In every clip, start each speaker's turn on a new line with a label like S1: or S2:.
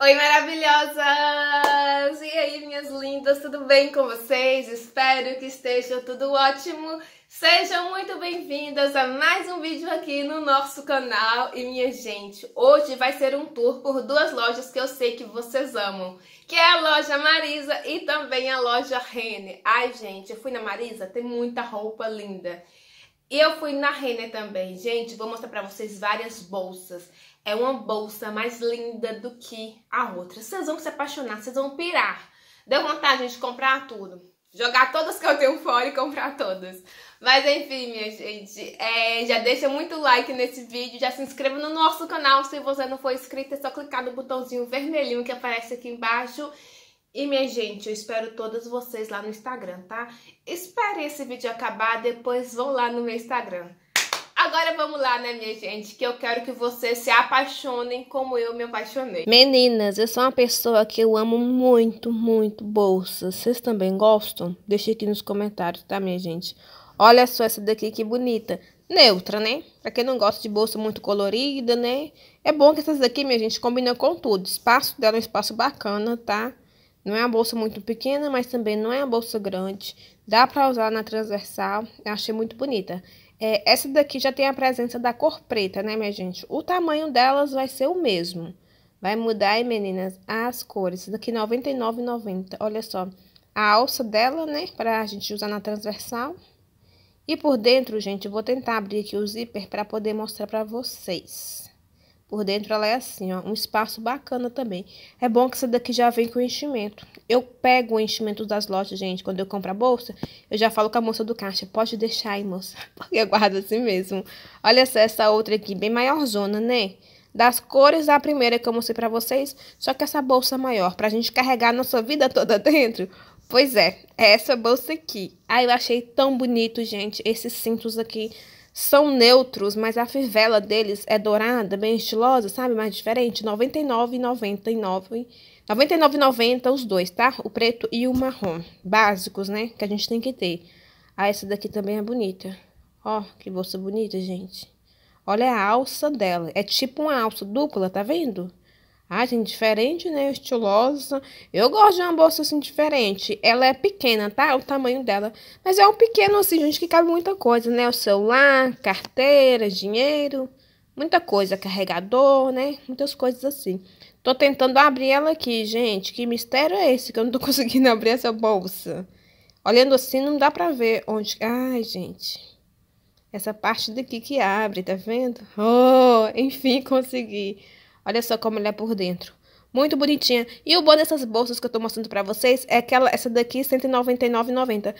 S1: Oi, maravilhosas! E aí, minhas lindas, tudo bem com vocês? Espero que esteja tudo ótimo. Sejam muito bem-vindas a mais um vídeo aqui no nosso canal. E, minha gente, hoje vai ser um tour por duas lojas que eu sei que vocês amam, que é a loja Marisa e também a loja Rene. Ai, gente, eu fui na Marisa, tem muita roupa linda. Eu fui na Renner também. Gente, vou mostrar pra vocês várias bolsas. É uma bolsa mais linda do que a outra. Vocês vão se apaixonar, vocês vão pirar. Deu vontade, gente, de comprar tudo. Jogar todas que eu tenho fora e comprar todas. Mas enfim, minha gente, é, já deixa muito like nesse vídeo, já se inscreva no nosso canal se você não for inscrito, é só clicar no botãozinho vermelhinho que aparece aqui embaixo e, minha gente, eu espero todos vocês lá no Instagram, tá? Espere esse vídeo acabar, depois vão lá no meu Instagram. Agora vamos lá, né, minha gente? Que eu quero que vocês se apaixonem como eu me apaixonei. Meninas, eu sou uma pessoa que eu amo muito, muito bolsas. Vocês também gostam? Deixa aqui nos comentários, tá, minha gente? Olha só essa daqui que bonita. Neutra, né? Pra quem não gosta de bolsa muito colorida, né? É bom que essas daqui, minha gente, combinam com tudo. espaço dela é um espaço bacana, Tá? Não é uma bolsa muito pequena, mas também não é uma bolsa grande. Dá para usar na transversal. Eu achei muito bonita. É, essa daqui já tem a presença da cor preta, né, minha gente? O tamanho delas vai ser o mesmo. Vai mudar aí, meninas, as cores. Essa daqui é R$ 99,90. Olha só. A alça dela, né, pra gente usar na transversal. E por dentro, gente, eu vou tentar abrir aqui o zíper para poder mostrar para vocês. Por dentro ela é assim, ó, um espaço bacana também. É bom que essa daqui já vem com enchimento. Eu pego o enchimento das lojas, gente, quando eu compro a bolsa, eu já falo com a moça do caixa, pode deixar aí, moça, porque eu guardo assim mesmo. Olha essa, essa outra aqui, bem maiorzona, né? Das cores da primeira que eu mostrei pra vocês, só que essa bolsa maior, pra gente carregar nossa vida toda dentro. Pois é, é essa bolsa aqui. Ah, eu achei tão bonito, gente, esses cintos aqui são neutros, mas a fivela deles é dourada, bem estilosa, sabe? Mais diferente. R$ 99,99. 99,90 os dois, tá? O preto e o marrom. Básicos, né? Que a gente tem que ter. Ah, essa daqui também é bonita. Ó, que bolsa bonita, gente. Olha a alça dela. É tipo uma alça dupla, tá vendo? Ah, gente, diferente, né? Estilosa. Eu gosto de uma bolsa assim diferente. Ela é pequena, tá? É o tamanho dela. Mas é um pequeno assim, gente, que cabe muita coisa, né? O celular, carteira, dinheiro, muita coisa, carregador, né? Muitas coisas assim. Tô tentando abrir ela aqui, gente. Que mistério é esse que eu não tô conseguindo abrir essa bolsa? Olhando assim, não dá pra ver onde... Ai, gente. Essa parte daqui que abre, tá vendo? Oh, enfim, consegui. Olha só como ela é por dentro. Muito bonitinha. E o bom dessas bolsas que eu tô mostrando pra vocês é que ela, essa daqui, R$199,90.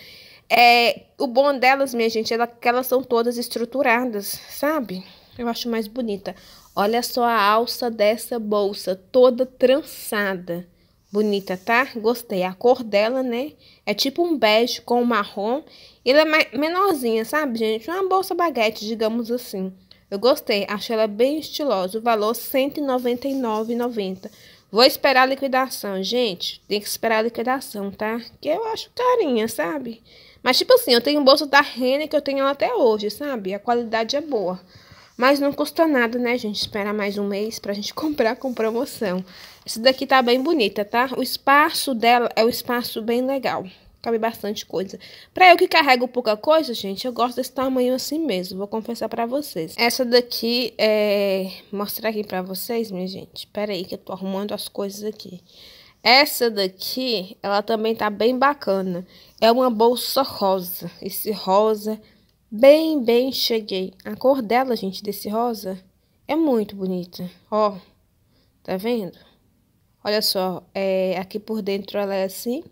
S1: É, o bom delas, minha gente, é que elas são todas estruturadas, sabe? Eu acho mais bonita. Olha só a alça dessa bolsa, toda trançada. Bonita, tá? Gostei. A cor dela, né? É tipo um bege com marrom. marrom. Ela é menorzinha, sabe, gente? Uma bolsa baguete, digamos assim. Eu gostei, achei ela bem estilosa. O valor R$ 199,90. Vou esperar a liquidação, gente. Tem que esperar a liquidação, tá? Que eu acho carinha, sabe? Mas, tipo assim, eu tenho um bolso da Rene que eu tenho ela até hoje, sabe? A qualidade é boa. Mas não custa nada, né, gente? Esperar mais um mês pra gente comprar com promoção. Essa daqui tá bem bonita, tá? O espaço dela é um espaço bem legal cabe bastante coisa. Pra eu que carrego pouca coisa, gente, eu gosto desse tamanho assim mesmo, vou confessar pra vocês. Essa daqui é... mostrar aqui pra vocês, minha gente. Pera aí que eu tô arrumando as coisas aqui. Essa daqui, ela também tá bem bacana. É uma bolsa rosa. Esse rosa, bem, bem cheguei. A cor dela, gente, desse rosa, é muito bonita. Ó, tá vendo? Olha só, é, aqui por dentro ela é assim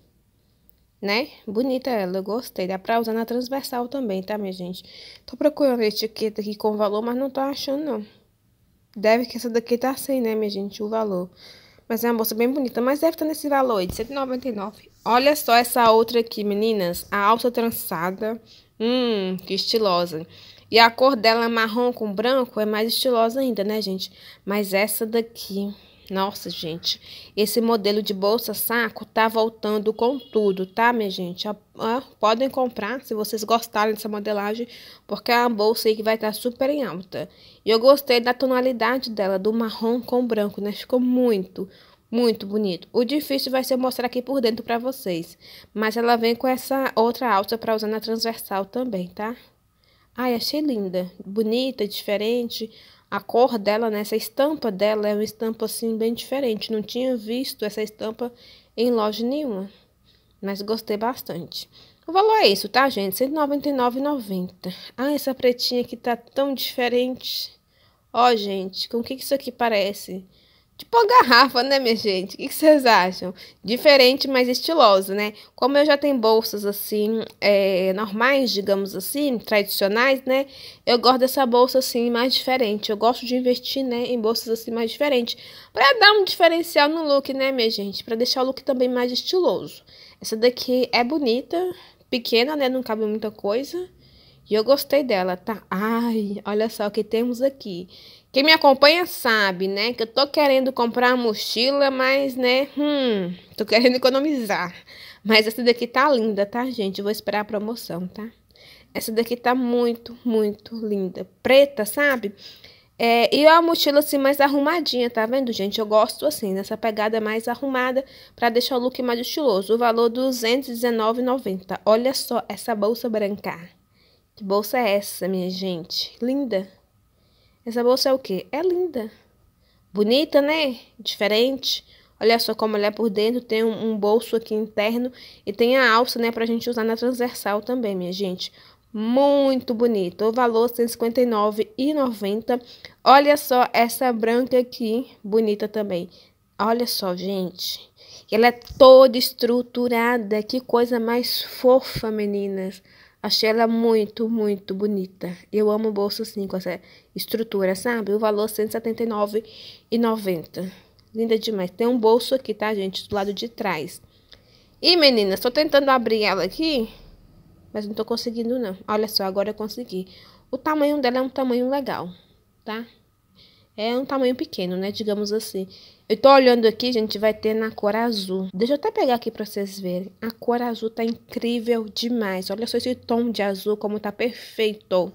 S1: né? Bonita ela, eu gostei. Dá pra usar na transversal também, tá, minha gente? Tô procurando a etiqueta aqui com valor, mas não tô achando, não. Deve que essa daqui tá sem, assim, né, minha gente, o valor. Mas é uma bolsa bem bonita, mas deve estar tá nesse valor aí, de 199. Olha só essa outra aqui, meninas. A alça trançada. Hum, que estilosa. E a cor dela é marrom com branco é mais estilosa ainda, né, gente? Mas essa daqui... Nossa, gente, esse modelo de bolsa saco tá voltando com tudo, tá, minha gente? Ah, ah, podem comprar se vocês gostarem dessa modelagem, porque é uma bolsa aí que vai estar tá super em alta. E eu gostei da tonalidade dela, do marrom com branco, né? Ficou muito, muito bonito. O difícil vai ser mostrar aqui por dentro pra vocês, mas ela vem com essa outra alça pra usar na transversal também, tá? Ai, achei linda, bonita, diferente, a cor dela, né, essa estampa dela é uma estampa assim bem diferente. Não tinha visto essa estampa em loja nenhuma, mas gostei bastante. O valor é isso, tá, gente? R$199,90. 199,90. Ah, essa pretinha aqui tá tão diferente. Ó, gente, com o que isso aqui parece? Tipo garrafa, né, minha gente? O que vocês acham? Diferente, mas estilosa, né? Como eu já tenho bolsas, assim, é, normais, digamos assim, tradicionais, né? Eu gosto dessa bolsa, assim, mais diferente. Eu gosto de investir, né, em bolsas, assim, mais diferentes. Pra dar um diferencial no look, né, minha gente? Pra deixar o look também mais estiloso. Essa daqui é bonita, pequena, né? Não cabe muita coisa. E eu gostei dela, tá? Ai, olha só o que temos aqui. Quem me acompanha sabe, né? Que eu tô querendo comprar mochila, mas, né? Hum, tô querendo economizar. Mas essa daqui tá linda, tá, gente? vou esperar a promoção, tá? Essa daqui tá muito, muito linda. Preta, sabe? É, e a mochila assim mais arrumadinha, tá vendo, gente? Eu gosto assim, dessa pegada mais arrumada para deixar o look mais estiloso. O valor R$219,90. Olha só essa bolsa branca. Que bolsa é essa, minha gente? Linda. Essa bolsa é o quê? É linda. Bonita, né? Diferente. Olha só como ela é por dentro, tem um, um bolso aqui interno e tem a alça, né, pra gente usar na transversal também, minha gente. Muito bonito. O valor e 159,90. Olha só essa branca aqui, bonita também. Olha só, gente. Ela é toda estruturada. Que coisa mais fofa, meninas. Achei ela muito, muito bonita. Eu amo o bolso assim, com essa estrutura, sabe? O valor R$179,90. Linda demais. Tem um bolso aqui, tá, gente? Do lado de trás. E, meninas, tô tentando abrir ela aqui, mas não tô conseguindo, não. Olha só, agora eu consegui. O tamanho dela é um tamanho legal, tá? É um tamanho pequeno, né? Digamos assim. Eu tô olhando aqui, gente, vai ter na cor azul. Deixa eu até pegar aqui pra vocês verem. A cor azul tá incrível demais. Olha só esse tom de azul, como tá perfeito.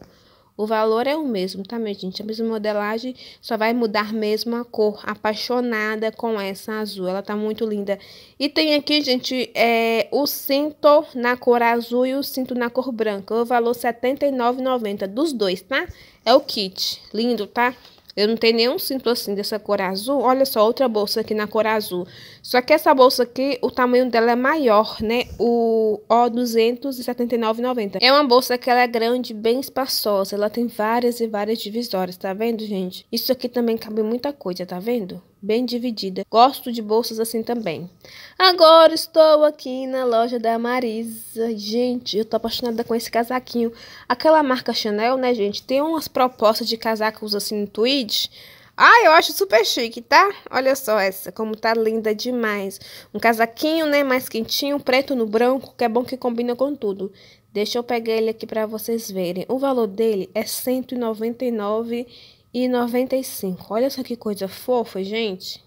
S1: O valor é o mesmo, tá, minha gente? A mesma modelagem, só vai mudar mesmo a cor. Apaixonada com essa azul, ela tá muito linda. E tem aqui, gente, é, o cinto na cor azul e o cinto na cor branca. O valor R$ 79,90 dos dois, tá? É o kit. Lindo, tá? Eu não tenho nenhum cinto assim dessa cor azul. Olha só, outra bolsa aqui na cor azul. Só que essa bolsa aqui, o tamanho dela é maior, né? O O279,90. É uma bolsa que ela é grande, bem espaçosa. Ela tem várias e várias divisórias, tá vendo, gente? Isso aqui também cabe muita coisa, tá vendo? bem dividida. Gosto de bolsas assim também. Agora estou aqui na loja da Marisa. Gente, eu tô apaixonada com esse casaquinho. Aquela marca Chanel, né, gente? Tem umas propostas de casacos assim no tweed Ah, eu acho super chique, tá? Olha só essa, como tá linda demais. Um casaquinho, né, mais quentinho, preto no branco, que é bom que combina com tudo. Deixa eu pegar ele aqui para vocês verem. O valor dele é R$ 199,00 e 95. Olha só que coisa fofa, gente.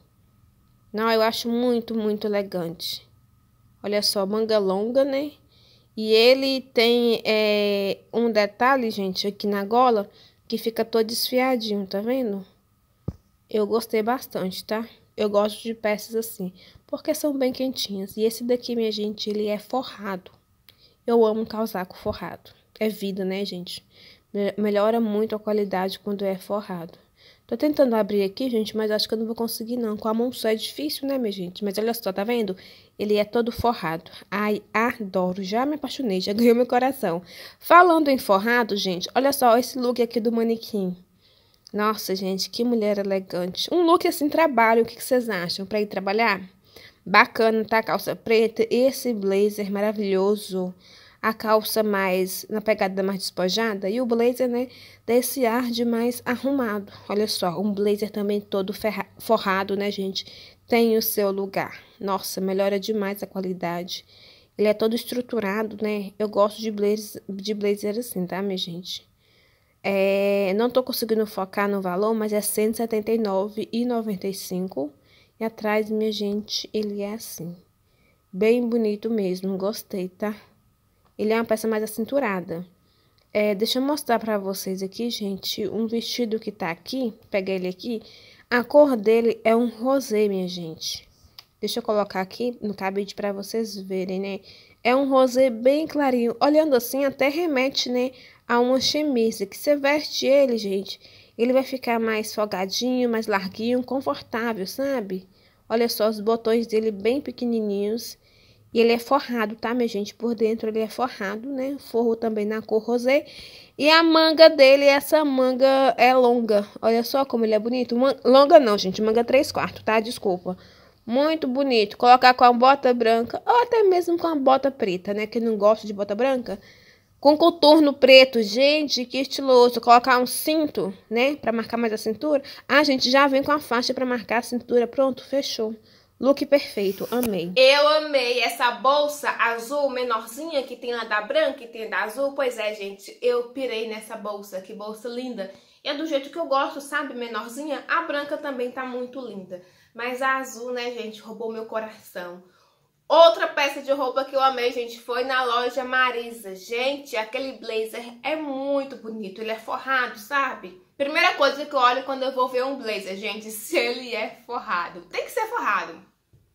S1: Não, eu acho muito, muito elegante. Olha só, manga longa, né? E ele tem é, um detalhe, gente, aqui na gola, que fica todo desfiadinho, tá vendo? Eu gostei bastante, tá? Eu gosto de peças assim, porque são bem quentinhas. E esse daqui, minha gente, ele é forrado. Eu amo um casaco forrado. É vida, né, gente? Né, melhora muito a qualidade quando é forrado. Tô tentando abrir aqui, gente, mas acho que eu não vou conseguir não. Com a mão só é difícil, né, minha gente? Mas olha só, tá vendo? Ele é todo forrado. Ai, adoro. Já me apaixonei, já ganhou meu coração. Falando em forrado, gente, olha só esse look aqui do manequim. Nossa, gente, que mulher elegante. Um look assim, trabalho, o que, vocês acham? Pra ir trabalhar? Bacana, tá? Calça preta, esse blazer maravilhoso a calça mais na pegada mais despojada e o blazer, né, desse ar de mais arrumado. Olha só, um blazer também todo ferra, forrado, né, gente, tem o seu lugar. Nossa, melhora demais a qualidade. Ele é todo estruturado, né? Eu gosto de blazer, de blazer assim, tá, minha gente? É, não tô conseguindo focar no valor, mas é R$179,95. E atrás, minha gente, ele é assim. Bem bonito mesmo, gostei, tá? Ele é uma peça mais acinturada. É, deixa eu mostrar para vocês aqui, gente, um vestido que tá aqui. Pega ele aqui. A cor dele é um rosê, minha gente. Deixa eu colocar aqui no cabide para vocês verem, né? É um rosê bem clarinho. Olhando assim, até remete, né, a uma chemise. Que você veste ele, gente, ele vai ficar mais folgadinho, mais larguinho, confortável, sabe? Olha só os botões dele bem pequenininhos. E ele é forrado, tá, minha gente? Por dentro ele é forrado, né? Forro também na cor rosé. E a manga dele, essa manga é longa. Olha só como ele é bonito. Man longa não, gente. Manga 3 quartos, tá? Desculpa. Muito bonito. Colocar com a bota branca ou até mesmo com a bota preta, né? Que não gosta de bota branca. Com contorno preto, gente, que estiloso. Colocar um cinto, né? Pra marcar mais a cintura. Ah, gente, já vem com a faixa pra marcar a cintura. Pronto, fechou. Look perfeito, amei. Eu amei essa bolsa azul menorzinha que tem lá da branca e tem da azul. Pois é, gente, eu pirei nessa bolsa, que bolsa linda. É do jeito que eu gosto, sabe, menorzinha? A branca também tá muito linda. Mas a azul, né, gente, roubou meu coração. Outra peça de roupa que eu amei, gente, foi na loja Marisa. Gente, aquele blazer é muito bonito, ele é forrado, sabe? Primeira coisa que eu olho quando eu vou ver um blazer, gente, se ele é forrado. Tem que ser forrado,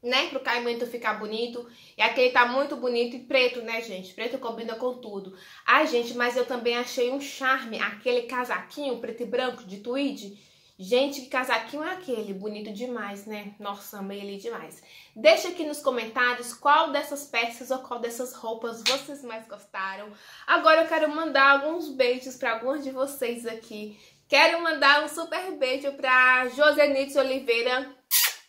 S1: né? Pro caimento ficar bonito. E aquele tá muito bonito e preto, né, gente? Preto combina com tudo. Ai, gente, mas eu também achei um charme. Aquele casaquinho preto e branco de tweed. Gente, que casaquinho é aquele? Bonito demais, né? Nossa, amei ele demais. Deixa aqui nos comentários qual dessas peças ou qual dessas roupas vocês mais gostaram. Agora eu quero mandar alguns beijos para alguns de vocês aqui Quero mandar um super beijo para Josenice Oliveira.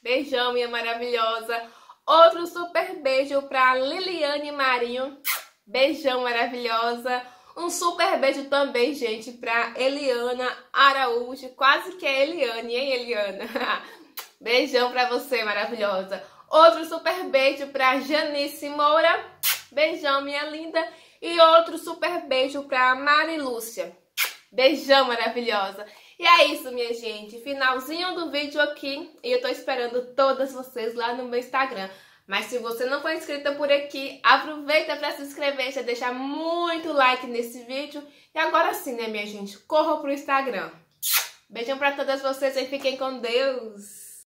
S1: Beijão, minha maravilhosa. Outro super beijo para Liliane Marinho. Beijão, maravilhosa. Um super beijo também, gente, para Eliana Araújo. Quase que é Eliane, hein, Eliana? Beijão para você, maravilhosa. Outro super beijo para Janice Moura. Beijão, minha linda. E outro super beijo para Mari Lúcia. Beijão maravilhosa. E é isso, minha gente. Finalzinho do vídeo aqui. E eu tô esperando todas vocês lá no meu Instagram. Mas se você não for inscrita por aqui, aproveita para se inscrever, já deixar muito like nesse vídeo. E agora sim, né, minha gente? Corra pro Instagram. Beijão para todas vocês e fiquem com Deus.